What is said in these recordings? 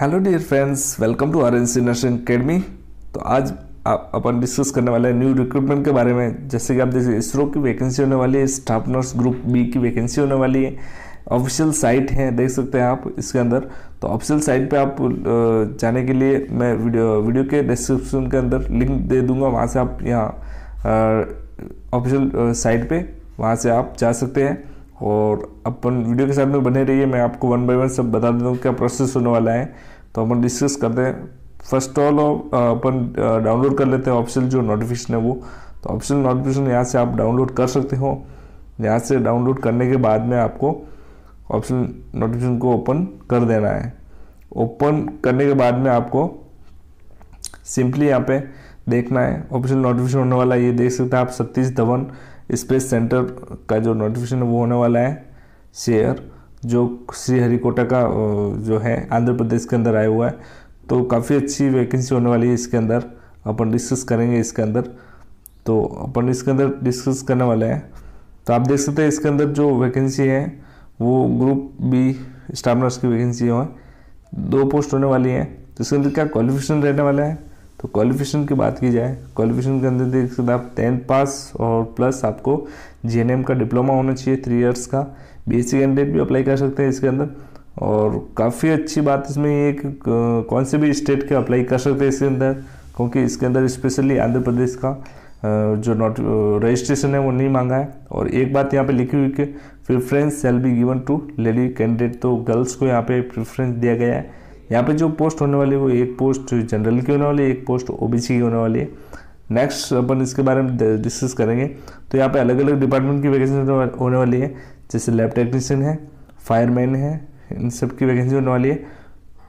hello dear friends welcome to R N C nursing academy तो आज आप अपन discuss करने वाले हैं न्यू रिक्रूटमेंट के बारे में जैसे कि आप देखिए इसरो की वैकेंसी होने वाली है स्टाफ नर्स ग्रुप बी की वैकेंसी होने वाली है ऑफिशियल साइट है देख सकते हैं आप इसके अंदर तो ऑफिशियल साइट पे आप जाने के लिए मैं वीडियो वीडियो के डिस्क्रिप्शन के अंदर लिंक दे दूंगा वहाँ से आप यहाँ ऑफिशियल साइट पर वहाँ से आप जा सकते हैं और अपन वीडियो के साथ में बने रहिए मैं आपको वन बाय वन सब बता देता हूँ क्या प्रोसेस होने वाला है तो अपन डिस्कस करते हैं फर्स्ट ऑल अपन डाउनलोड कर लेते हैं ऑप्शन जो नोटिफिकेशन है वो तो ऑप्शन नोटिफिकेशन यहाँ से आप डाउनलोड कर सकते हो यहाँ से डाउनलोड करने के बाद में आपको ऑप्शन नोटिफिकेशन को ओपन कर देना है ओपन करने के बाद में आपको सिंपली यहाँ पे देखना है ऑप्शन नोटिफिकेशन होने वाला ये देख सकते हैं आप सतीश धवन स्पेस सेंटर का जो नोटिफिकेशन वो होने वाला है शेयर जो श्रीहरिकोटा का जो है आंध्र प्रदेश के अंदर आया हुआ है तो काफ़ी अच्छी वैकेंसी होने वाली है इसके अंदर अपन डिस्कस करेंगे इसके अंदर तो अपन इसके अंदर डिस्कस करने वाले हैं तो आप देख सकते हैं इसके अंदर जो वैकेंसी है वो ग्रुप बी स्टाफ नर्स की वैकेंसी है दो पोस्ट होने वाली हैं तो इसके अंदर क्या क्वालिफिकेशन रहने वाला है तो क्वालिफिकेशन की बात की जाए क्वालिफिकेशन के अंदर देख सकते आप टेंथ पास और प्लस आपको जी का डिप्लोमा होना चाहिए थ्री ईयर्स का बेसिक कैंडिडेट भी अप्लाई कर सकते हैं इसके अंदर और काफ़ी अच्छी बात इसमें ये कि कौन से भी स्टेट के अप्लाई कर सकते हैं इसके अंदर क्योंकि इसके अंदर स्पेशली आंध्र प्रदेश का जो नोट रजिस्ट्रेशन है वो नहीं मांगा है और एक बात यहाँ पे लिखी हुई कि preference shall be given to lady candidate तो गर्ल्स को यहाँ पे प्रेफरेंस दिया गया है यहाँ पे जो पोस्ट होने वाली है वो एक पोस्ट जनरल की होने वाली है एक पोस्ट ओबीसी की होने वाली है नेक्स्ट अपन इसके बारे में डिस्कस करेंगे तो यहाँ पे अलग अलग डिपार्टमेंट की वैकेंसी होने वाली है जैसे लैब टेक्नीशियन है फायरमैन है इन सब की वैकेंसी होने वाली है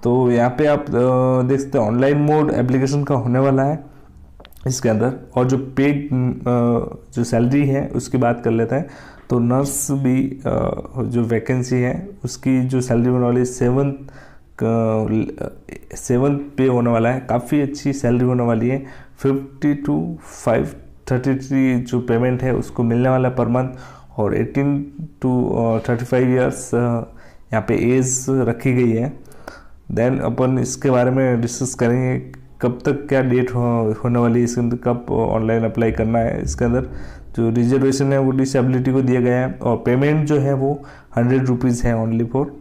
तो यहाँ पे आप देख सकते ऑनलाइन मोड एप्लीकेशन का होने वाला है इसके अंदर और जो पेड जो सैलरी है उसकी बात कर लेते हैं तो नर्स भी जो वैकेंसी है उसकी जो सैलरी होने वाली है सेवन सेवन पे होने वाला है काफ़ी अच्छी सैलरी होने वाली है fifty two five thirty three जो पेमेंट है उसको मिलने वाला पर मंथ और eighteen to thirty five years यहाँ पे एज रखी गई है देन अपन इसके बारे में डिस्कस करेंगे कब तक क्या डेट हो, होने वाली है इसके अंदर कब ऑनलाइन अप्लाई करना है इसके अंदर जो रिजर्वेशन है वो डिसेबिलिटी को दिया गया है और पेमेंट जो है वो हंड्रेड रुपीज़ है ओनली फॉर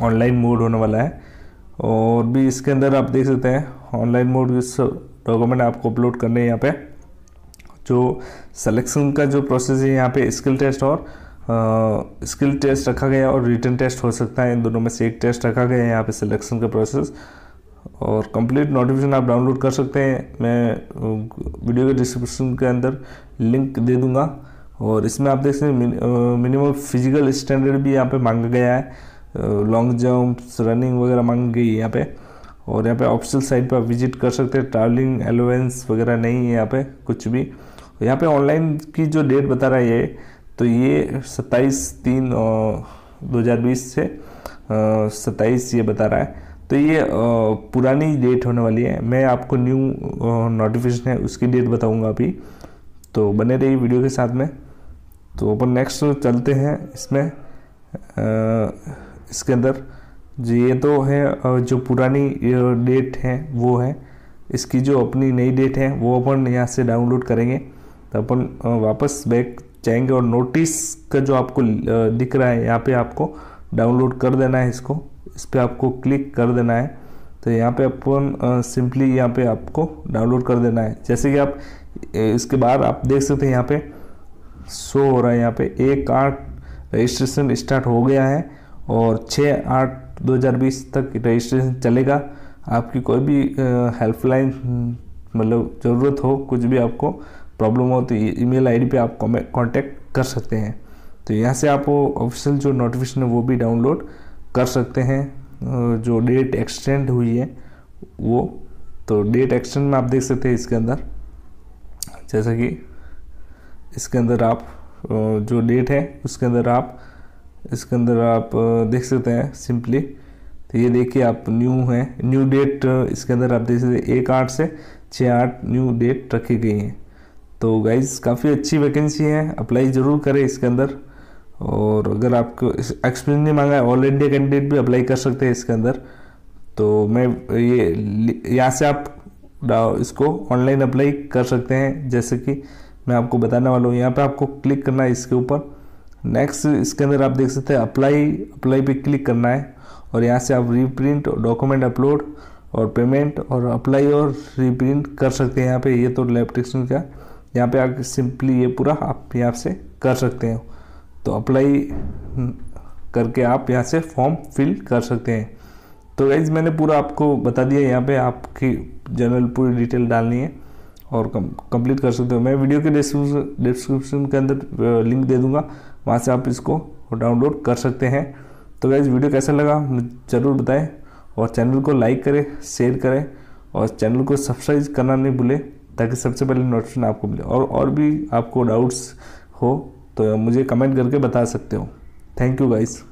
ऑनलाइन मोड होने वाला है और भी इसके अंदर आप देख सकते हैं ऑनलाइन मोड इस डॉक्यूमेंट आपको अपलोड करने हैं यहाँ पे जो सिलेक्शन का जो प्रोसेस है यहाँ पे स्किल टेस्ट और स्किल टेस्ट रखा गया और रिटर्न टेस्ट हो सकता है इन दोनों में से एक टेस्ट रखा गया है यहाँ पे सिलेक्शन का प्रोसेस और कंप्लीट नोटिफिकेशन आप डाउनलोड कर सकते हैं मैं वीडियो के डिस्क्रिप्शन के अंदर लिंक दे दूंगा और इसमें आप देख सकते हैं मिनिमम फिजिकल स्टैंडर्ड भी यहाँ पे मांगा गया है लॉन्ग जंप्स रनिंग वगैरह मांग गई है यहाँ पे और यहाँ पे ऑफिशियल साइट पर विजिट कर सकते हैं ट्रैवलिंग एलोवेंस वगैरह नहीं है यहाँ पे कुछ भी यहाँ पे ऑनलाइन की जो डेट बता रहा है ये तो ये सत्ताईस तीन दो हज़ार बीस से सत्ताईस ये बता रहा है तो ये पुरानी डेट होने वाली है मैं आपको न्यू नोटिफिकेशन है उसकी डेट बताऊंगा अभी तो बने रहिए वीडियो के साथ में तो अपन नेक्स्ट चलते हैं इसमें आ, इसके अंदर जो ये तो है जो पुरानी डेट है वो है इसकी जो अपनी नई डेट है वो अपन यहाँ से डाउनलोड करेंगे तो अपन वापस बैक जाएंगे और नोटिस का जो आपको दिख रहा है यहाँ पे आपको डाउनलोड कर देना है इसको इस पर आपको क्लिक कर देना है तो यहाँ पे अपन सिंपली यहाँ पे आपको डाउनलोड कर देना है जैसे कि आप इसके बाद आप देख सकते हैं यहाँ पे शो हो रहा है यहाँ पे एक आठ रजिस्ट्रेशन स्टार्ट हो गया है और छः आठ 2020 तक रजिस्ट्रेशन चलेगा आपकी कोई भी हेल्पलाइन हम्म, मतलब ज़रूरत हो कुछ भी आपको प्रॉब्लम हो तो ईमेल आईडी पे आप कांटेक्ट कर सकते हैं तो यहाँ से आप ऑफिशियल जो नोटिफिकेशन है वो भी डाउनलोड कर सकते हैं जो डेट एक्सटेंड हुई है वो तो डेट एक्सटेंड में आप देख सकते हैं इसके अंदर जैसा कि इसके अंदर आप जो डेट है उसके अंदर आप इसके अंदर आप देख सकते हैं सिंपली तो ये देखिए आप न्यू है न्यू डेट इसके अंदर आप देख सकते हैं एक आठ से छः आठ न्यू डेट रखी गई हैं तो गाइज काफ़ी अच्छी वैकेंसी है अप्लाई ज़रूर करें इसके अंदर और अगर आपको एक्सपीरियंस नहीं मांगा है ऑल इंडिया कैंडिडेट भी अप्लाई कर सकते हैं इसके अंदर तो मैं ये यहाँ से आप इसको ऑनलाइन अप्लाई कर सकते हैं जैसे कि मैं आपको बताने वाला हूँ यहाँ पे आपको क्लिक करना है इसके ऊपर नेक्स्ट इसके अंदर आप देख सकते हैं अप्लाई अप्लाई पे क्लिक करना है और यहाँ से आप रीप्रिंट डॉक्यूमेंट अपलोड और पेमेंट और अप्लाई और रीप्रिंट कर सकते हैं यहाँ पे ये तो लैब का यहाँ पे आप सिंपली ये पूरा आप यहाँ से कर सकते हैं तो अप्लाई करके आप यहाँ से फॉर्म फिल कर सकते हैं तो वैज मैंने पूरा आपको बता दिया यहाँ पर आपकी जनरल पूरी डिटेल डालनी है और कंप्लीट कर सकते हो मैं वीडियो के डिस्क्रिप्शन के अंदर लिंक दे दूंगा वहाँ से आप इसको डाउनलोड कर सकते हैं तो गाइज वीडियो कैसा लगा ज़रूर बताएं और चैनल को लाइक करें शेयर करें और चैनल को सब्सक्राइब करना नहीं भूलें ताकि सबसे पहले नोटिफिकेशन आपको मिले और और भी आपको डाउट्स हो तो मुझे कमेंट करके बता सकते हो थैंक यू गाइज़